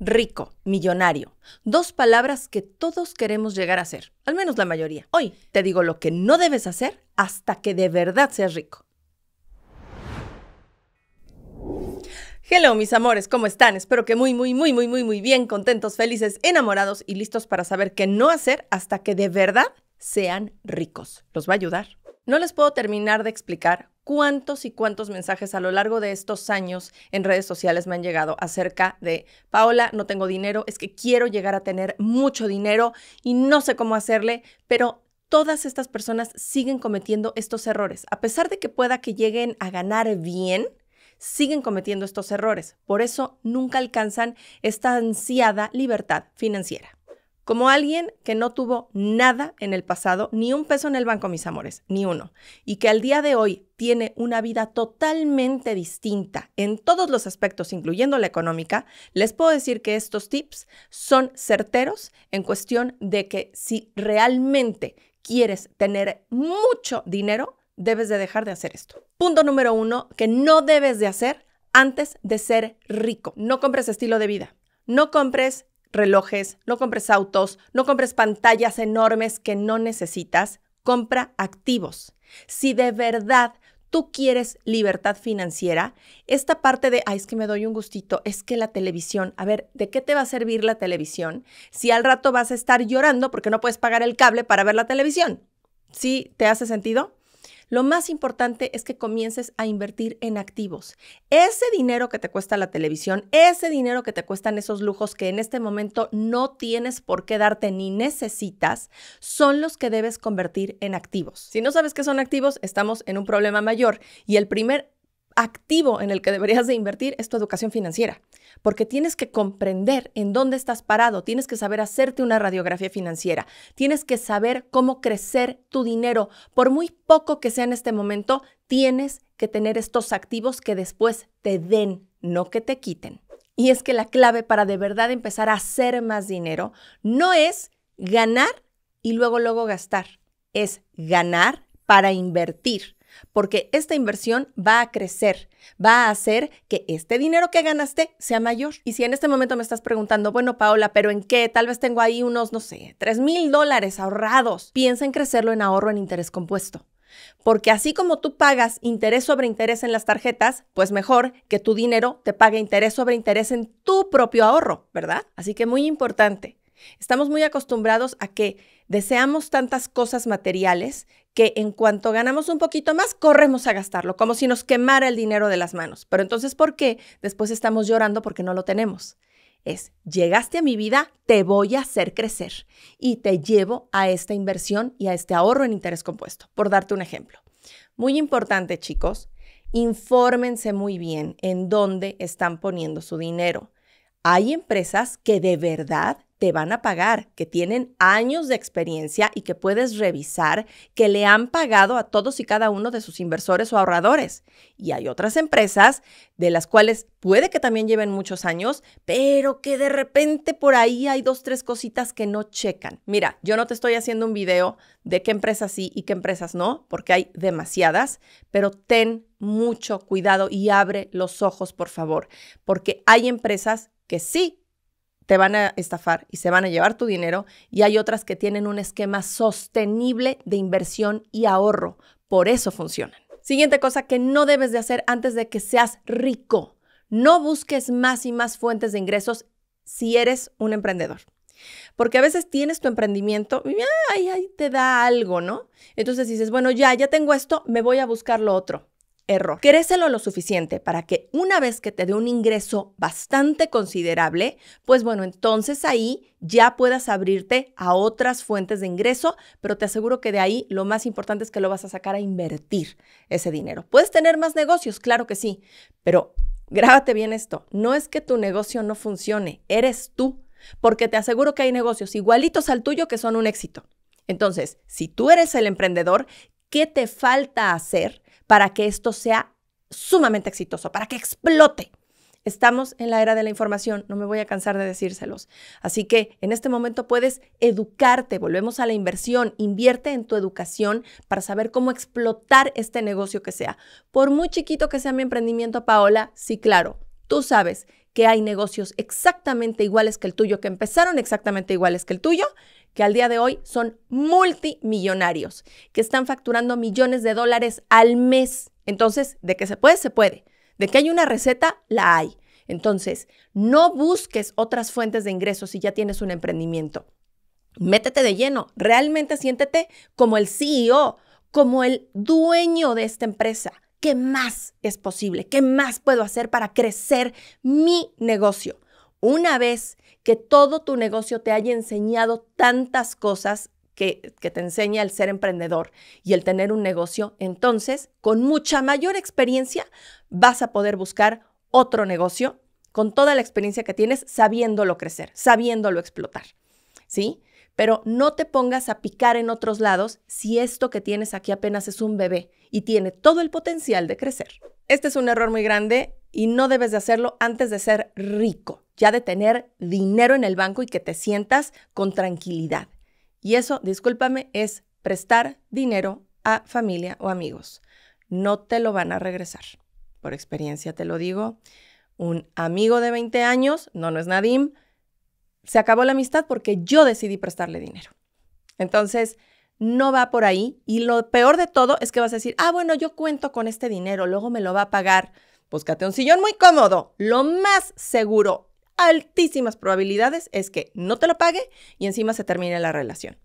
rico, millonario. Dos palabras que todos queremos llegar a ser, al menos la mayoría. Hoy te digo lo que no debes hacer hasta que de verdad seas rico. Hello mis amores, ¿cómo están? Espero que muy, muy, muy, muy, muy, muy bien, contentos, felices, enamorados y listos para saber qué no hacer hasta que de verdad sean ricos. Los va a ayudar. No les puedo terminar de explicar cuántos y cuántos mensajes a lo largo de estos años en redes sociales me han llegado acerca de, Paola, no tengo dinero, es que quiero llegar a tener mucho dinero y no sé cómo hacerle, pero todas estas personas siguen cometiendo estos errores. A pesar de que pueda que lleguen a ganar bien, siguen cometiendo estos errores. Por eso nunca alcanzan esta ansiada libertad financiera como alguien que no tuvo nada en el pasado, ni un peso en el banco, mis amores, ni uno, y que al día de hoy tiene una vida totalmente distinta en todos los aspectos, incluyendo la económica, les puedo decir que estos tips son certeros en cuestión de que si realmente quieres tener mucho dinero, debes de dejar de hacer esto. Punto número uno que no debes de hacer antes de ser rico. No compres estilo de vida. No compres relojes, no compres autos, no compres pantallas enormes que no necesitas, compra activos. Si de verdad tú quieres libertad financiera, esta parte de, ay, es que me doy un gustito, es que la televisión, a ver, ¿de qué te va a servir la televisión si al rato vas a estar llorando porque no puedes pagar el cable para ver la televisión? ¿Sí te hace sentido? Lo más importante es que comiences a invertir en activos. Ese dinero que te cuesta la televisión, ese dinero que te cuestan esos lujos que en este momento no tienes por qué darte ni necesitas, son los que debes convertir en activos. Si no sabes qué son activos, estamos en un problema mayor y el primer activo en el que deberías de invertir es tu educación financiera, porque tienes que comprender en dónde estás parado, tienes que saber hacerte una radiografía financiera, tienes que saber cómo crecer tu dinero. Por muy poco que sea en este momento, tienes que tener estos activos que después te den, no que te quiten. Y es que la clave para de verdad empezar a hacer más dinero no es ganar y luego luego gastar, es ganar para invertir porque esta inversión va a crecer, va a hacer que este dinero que ganaste sea mayor. Y si en este momento me estás preguntando, bueno, Paola, pero ¿en qué? Tal vez tengo ahí unos, no sé, 3 mil dólares ahorrados. Piensa en crecerlo en ahorro en interés compuesto. Porque así como tú pagas interés sobre interés en las tarjetas, pues mejor que tu dinero te pague interés sobre interés en tu propio ahorro, ¿verdad? Así que muy importante. Estamos muy acostumbrados a que deseamos tantas cosas materiales que en cuanto ganamos un poquito más, corremos a gastarlo, como si nos quemara el dinero de las manos. Pero entonces, ¿por qué después estamos llorando porque no lo tenemos? Es, llegaste a mi vida, te voy a hacer crecer y te llevo a esta inversión y a este ahorro en interés compuesto, por darte un ejemplo. Muy importante, chicos, infórmense muy bien en dónde están poniendo su dinero. Hay empresas que de verdad te van a pagar, que tienen años de experiencia y que puedes revisar que le han pagado a todos y cada uno de sus inversores o ahorradores. Y hay otras empresas de las cuales puede que también lleven muchos años, pero que de repente por ahí hay dos, tres cositas que no checan. Mira, yo no te estoy haciendo un video de qué empresas sí y qué empresas no, porque hay demasiadas, pero ten mucho cuidado y abre los ojos, por favor, porque hay empresas que sí te van a estafar y se van a llevar tu dinero y hay otras que tienen un esquema sostenible de inversión y ahorro. Por eso funcionan. Siguiente cosa que no debes de hacer antes de que seas rico. No busques más y más fuentes de ingresos si eres un emprendedor. Porque a veces tienes tu emprendimiento y ahí te da algo, ¿no? Entonces dices, bueno, ya, ya tengo esto, me voy a buscar lo otro. Error. Crécelo lo suficiente para que una vez que te dé un ingreso bastante considerable, pues bueno, entonces ahí ya puedas abrirte a otras fuentes de ingreso, pero te aseguro que de ahí lo más importante es que lo vas a sacar a invertir ese dinero. Puedes tener más negocios, claro que sí, pero grábate bien esto. No es que tu negocio no funcione, eres tú, porque te aseguro que hay negocios igualitos al tuyo que son un éxito. Entonces, si tú eres el emprendedor, ¿qué te falta hacer para que esto sea sumamente exitoso, para que explote. Estamos en la era de la información, no me voy a cansar de decírselos. Así que en este momento puedes educarte, volvemos a la inversión, invierte en tu educación para saber cómo explotar este negocio que sea. Por muy chiquito que sea mi emprendimiento, Paola, sí, claro, tú sabes que hay negocios exactamente iguales que el tuyo, que empezaron exactamente iguales que el tuyo que al día de hoy son multimillonarios, que están facturando millones de dólares al mes. Entonces, de que se puede, se puede. De que hay una receta, la hay. Entonces, no busques otras fuentes de ingresos si ya tienes un emprendimiento. Métete de lleno, realmente siéntete como el CEO, como el dueño de esta empresa. ¿Qué más es posible? ¿Qué más puedo hacer para crecer mi negocio? Una vez que todo tu negocio te haya enseñado tantas cosas que, te enseña el ser emprendedor y el tener un negocio, entonces con mucha mayor experiencia vas a poder buscar otro negocio con toda la experiencia que tienes, sabiéndolo crecer, sabiéndolo explotar. ¿Sí? Pero no te pongas a picar en otros lados si esto que tienes aquí apenas es un bebé y tiene todo el potencial de crecer. Este es un error muy grande y no debes de hacerlo antes de ser rico ya de tener dinero en el banco y que te sientas con tranquilidad. Y eso, discúlpame, es prestar dinero a familia o amigos. No te lo van a regresar. Por experiencia te lo digo. Un amigo de 20 años, no, no es Nadim, se acabó la amistad porque yo decidí prestarle dinero. Entonces, no va por ahí. Y lo peor de todo es que vas a decir, ah, bueno, yo cuento con este dinero, luego me lo va a pagar. Búscate un sillón muy cómodo. Lo más seguro altísimas probabilidades es que no te lo pague y encima se termine la relación.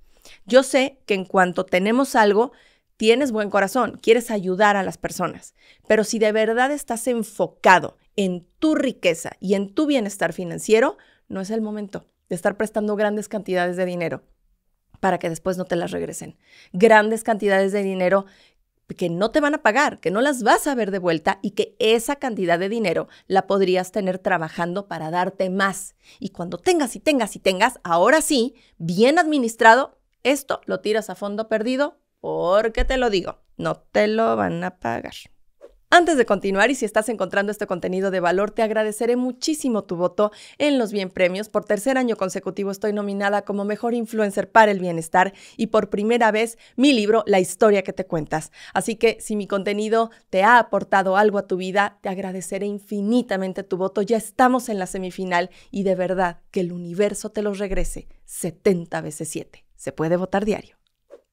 Yo sé que en cuanto tenemos algo, tienes buen corazón, quieres ayudar a las personas, pero si de verdad estás enfocado en tu riqueza y en tu bienestar financiero, no es el momento de estar prestando grandes cantidades de dinero para que después no te las regresen. Grandes cantidades de dinero que no te van a pagar, que no las vas a ver de vuelta y que esa cantidad de dinero la podrías tener trabajando para darte más. Y cuando tengas y tengas y tengas, ahora sí, bien administrado, esto lo tiras a fondo perdido porque te lo digo, no te lo van a pagar. Antes de continuar y si estás encontrando este contenido de valor, te agradeceré muchísimo tu voto en los Bien Premios. Por tercer año consecutivo estoy nominada como Mejor Influencer para el Bienestar y por primera vez mi libro La historia que te cuentas. Así que si mi contenido te ha aportado algo a tu vida, te agradeceré infinitamente tu voto. Ya estamos en la semifinal y de verdad que el universo te lo regrese 70 veces 7. Se puede votar diario.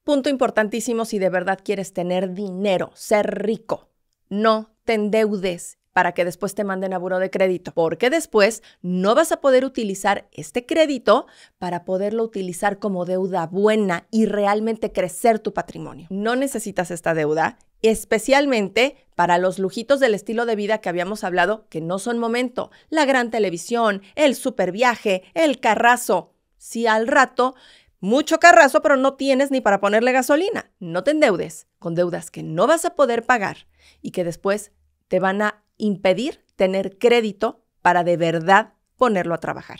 Punto importantísimo si de verdad quieres tener dinero, ser rico no te endeudes para que después te manden a de crédito, porque después no vas a poder utilizar este crédito para poderlo utilizar como deuda buena y realmente crecer tu patrimonio. No necesitas esta deuda, especialmente para los lujitos del estilo de vida que habíamos hablado que no son momento, la gran televisión, el viaje, el carrazo. Si al rato mucho carrazo, pero no tienes ni para ponerle gasolina. No te endeudes con deudas que no vas a poder pagar y que después te van a impedir tener crédito para de verdad ponerlo a trabajar.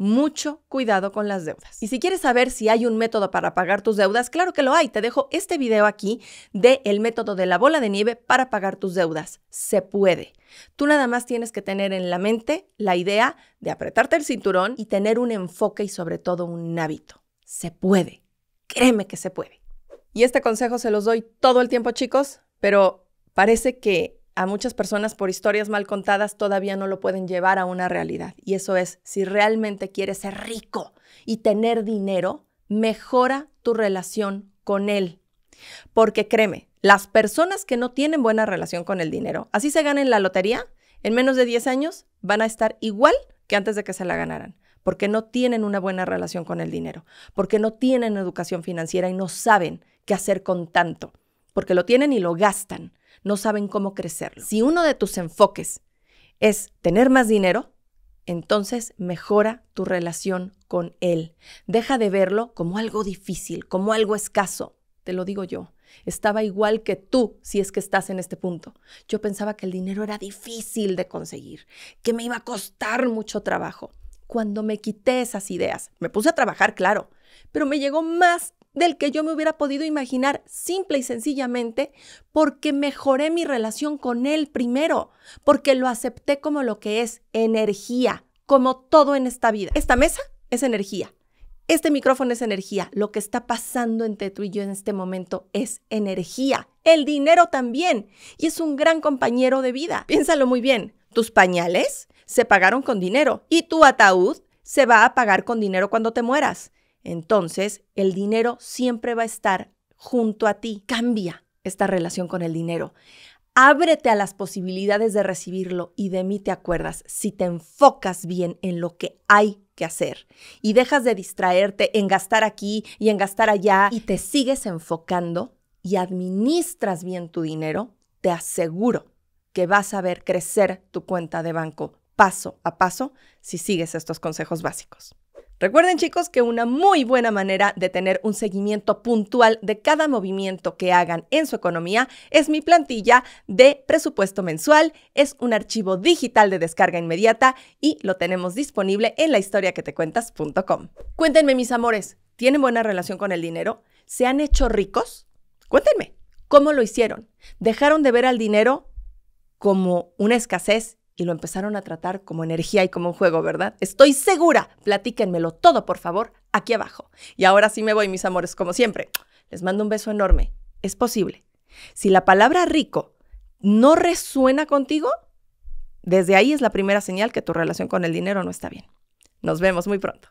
Mucho cuidado con las deudas. Y si quieres saber si hay un método para pagar tus deudas, claro que lo hay. Te dejo este video aquí de el método de la bola de nieve para pagar tus deudas. Se puede. Tú nada más tienes que tener en la mente la idea de apretarte el cinturón y tener un enfoque y sobre todo un hábito. Se puede. Créeme que se puede. Y este consejo se los doy todo el tiempo, chicos, pero parece que a muchas personas por historias mal contadas todavía no lo pueden llevar a una realidad. Y eso es, si realmente quieres ser rico y tener dinero, mejora tu relación con él. Porque créeme, las personas que no tienen buena relación con el dinero, así se ganen la lotería, en menos de 10 años van a estar igual que antes de que se la ganaran porque no tienen una buena relación con el dinero, porque no tienen educación financiera y no saben qué hacer con tanto, porque lo tienen y lo gastan, no saben cómo crecerlo. Si uno de tus enfoques es tener más dinero, entonces mejora tu relación con él. Deja de verlo como algo difícil, como algo escaso. Te lo digo yo. Estaba igual que tú si es que estás en este punto. Yo pensaba que el dinero era difícil de conseguir, que me iba a costar mucho trabajo cuando me quité esas ideas. Me puse a trabajar, claro, pero me llegó más del que yo me hubiera podido imaginar simple y sencillamente porque mejoré mi relación con él primero, porque lo acepté como lo que es energía, como todo en esta vida. Esta mesa es energía. Este micrófono es energía. Lo que está pasando entre tú y yo en este momento es energía. El dinero también. Y es un gran compañero de vida. Piénsalo muy bien. Tus pañales se pagaron con dinero y tu ataúd se va a pagar con dinero cuando te mueras. Entonces, el dinero siempre va a estar junto a ti. Cambia esta relación con el dinero. Ábrete a las posibilidades de recibirlo y de mí te acuerdas si te enfocas bien en lo que hay que hacer y dejas de distraerte en gastar aquí y en gastar allá y te sigues enfocando y administras bien tu dinero, te aseguro que vas a ver crecer tu cuenta de banco paso a paso si sigues estos consejos básicos. Recuerden chicos que una muy buena manera de tener un seguimiento puntual de cada movimiento que hagan en su economía es mi plantilla de presupuesto mensual. Es un archivo digital de descarga inmediata y lo tenemos disponible en lahistoriaquetecuentas.com. Cuéntenme mis amores, ¿tienen buena relación con el dinero? ¿Se han hecho ricos? Cuéntenme, ¿cómo lo hicieron? ¿Dejaron de ver al dinero como una escasez y lo empezaron a tratar como energía y como un juego, ¿verdad? Estoy segura. Platíquenmelo todo, por favor, aquí abajo. Y ahora sí me voy, mis amores, como siempre. Les mando un beso enorme. Es posible. Si la palabra rico no resuena contigo, desde ahí es la primera señal que tu relación con el dinero no está bien. Nos vemos muy pronto.